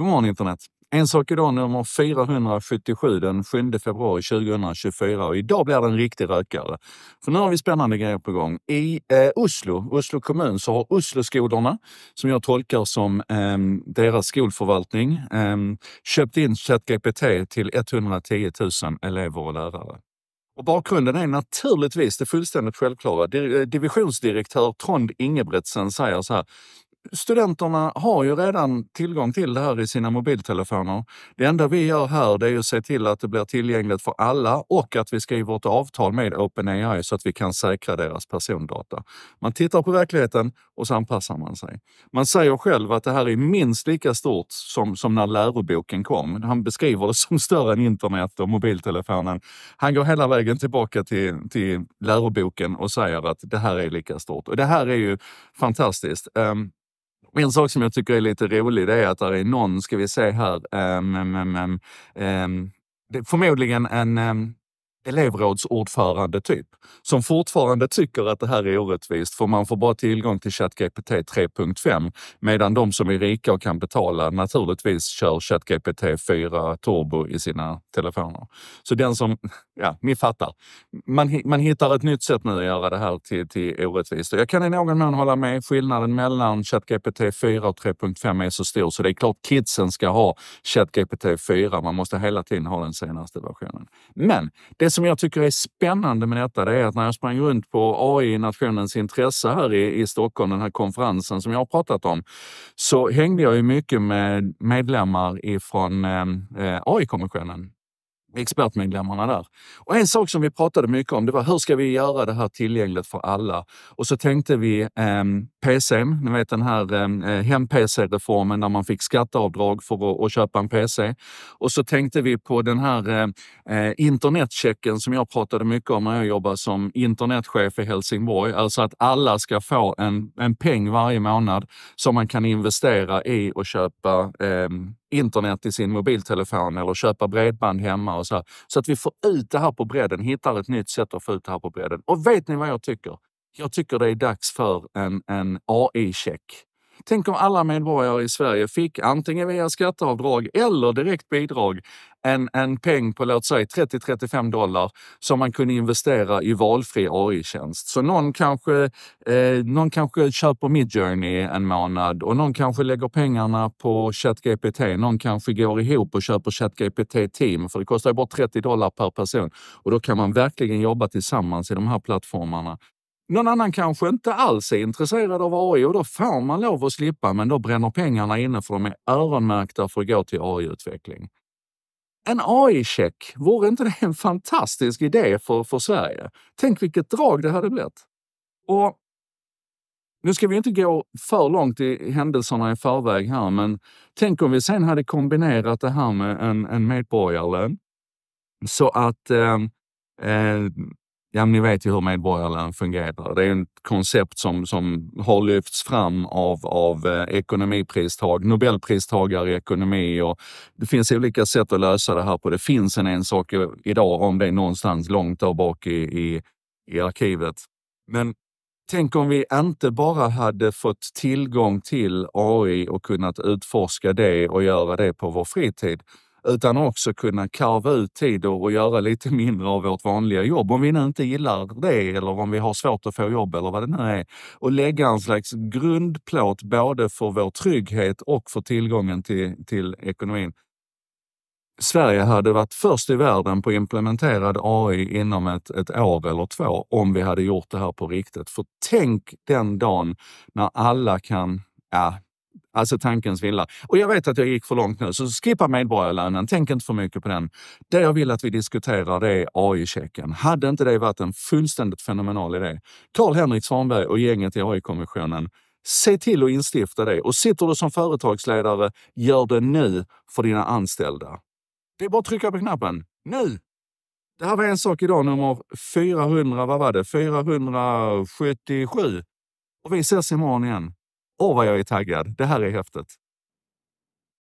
God morgon internet! En sak idag nummer 477 den 7 februari 2024 och idag blir det en riktig rökare. För nu har vi spännande grejer på gång. I eh, Oslo, Oslo kommun, så har Osloskolorna, som jag tolkar som eh, deras skolförvaltning, eh, köpt in ChatGPT till 110 000 elever och lärare. Och bakgrunden är naturligtvis det fullständigt självklara. Eh, divisionsdirektör Trond Ingebretsen säger så här studenterna har ju redan tillgång till det här i sina mobiltelefoner. Det enda vi gör här det är att se till att det blir tillgängligt för alla och att vi skriver ett avtal med OpenAI så att vi kan säkra deras persondata. Man tittar på verkligheten och så anpassar man sig. Man säger själv att det här är minst lika stort som, som när läroboken kom. Han beskriver det som större än internet och mobiltelefonen. Han går hela vägen tillbaka till, till läroboken och säger att det här är lika stort. Och det här är ju fantastiskt. Ehm, en sak som jag tycker är lite rolig det är att det är någon, ska vi se här, um, um, um, förmodligen en ehm, elevrådsordförande typ, som fortfarande tycker att det här är orättvist för man får bara tillgång till ChatGPT 3.5 medan de som är rika och kan betala naturligtvis kör ChatGPT 4 Turbo i sina telefoner. Så den som, ja, ni fattar. Man, man hittar ett nytt sätt nu att göra det här till, till orättvist. Och jag kan i någon mån hålla med. Skillnaden mellan ChatGPT 4 och 3.5 är så stor så det är klart kidsen ska ha ChatGPT 4. Man måste hela tiden ha den senaste versionen. Men det det som jag tycker är spännande med detta det är att när jag sprang runt på AI Nationens intresse här i, i Stockholm, den här konferensen som jag har pratat om, så hängde jag ju mycket med medlemmar ifrån eh, eh AI-kommissionen expertmedlemmarna där. Och en sak som vi pratade mycket om, det var hur ska vi göra det här tillgängligt för alla? Och så tänkte vi eh, PC, ni vet den här ehm, eh, hem-PC-reformen där man fick skatteavdrag för att, att, köpa en PC. Och så tänkte vi på den här eh, eh, internetchecken som jag pratade mycket om när jag jobbade som internetchef i Helsingborg. Alltså att alla ska få en, en peng varje månad som man kan investera i och köpa eh, internet i sin mobiltelefon eller köpa bredband hemma och så. Så att vi får ut det här på bredden, hittar ett nytt sätt att få ut det här på bredden. Och vet ni vad jag tycker? Jag tycker det är dags för en, en AI-check Tänk om alla medborgare i Sverige fick, antingen via skatteavdrag eller direkt bidrag, en, en peng på låt säga 30-35 dollar som man kunde investera i valfri AI-tjänst. Så någon kanske, eh, någon kanske köper Midjourney en månad och någon kanske lägger pengarna på ChatGPT. Någon kanske går ihop och köper ChatGPT Team för det kostar ju bara 30 dollar per person och då kan man verkligen jobba tillsammans i de här plattformarna. Någon annan kanske inte alls är intresserad av AI och då får man lov att slippa, men då bränner pengarna inne för de är öronmärkta för att gå till AI-utveckling. En AI-check, vore inte det en fantastisk idé för, för Sverige? Tänk vilket drag det hade blivit. Och nu ska vi inte gå för långt i händelserna i förväg här, men tänk om vi sen hade kombinerat det här med en, en medborgarlön så att eh, eh, ja, ni vet ju hur medborgarlön fungerar. Det är ett koncept som, som har lyfts fram av, av eh, ekonomipristag, nobelpristagare i ekonomi och det finns olika sätt att lösa det här på. Det finns en ensak idag om det är någonstans långt där bak i, i, i arkivet. Men Tänk om vi inte bara hade fått tillgång till AI och kunnat utforska det och göra det på vår fritid, utan också kunna karva ut tider och göra lite mindre av vårt vanliga jobb. Om vi nu inte gillar det eller om vi har svårt att få jobb eller vad det nu är. Och lägga en slags grundplåt både för vår trygghet och för tillgången till, till ekonomin. Sverige hade varit först i världen på implementerad AI inom ett, ett år eller två om vi hade gjort det här på riktigt. För tänk den dagen när alla kan, ja, Alltså tankens villa. Och jag vet att jag gick för långt nu, så skippa medborgarlönen. Tänk inte för mycket på den. Det jag vill att vi diskuterar det är AI-checken. Hade inte det varit en fullständigt fenomenal idé? Karl-Henrik Svanberg och gänget i AI-kommissionen, se till att instifta det. Och sitter du som företagsledare, gör det nu för dina anställda. Det är bara att trycka på knappen. Nu! Det här var en sak idag, nummer 400, vad var det? 477. Och vi ses imorgon igen. Åh, vad jag är taggad. Det här är häftigt.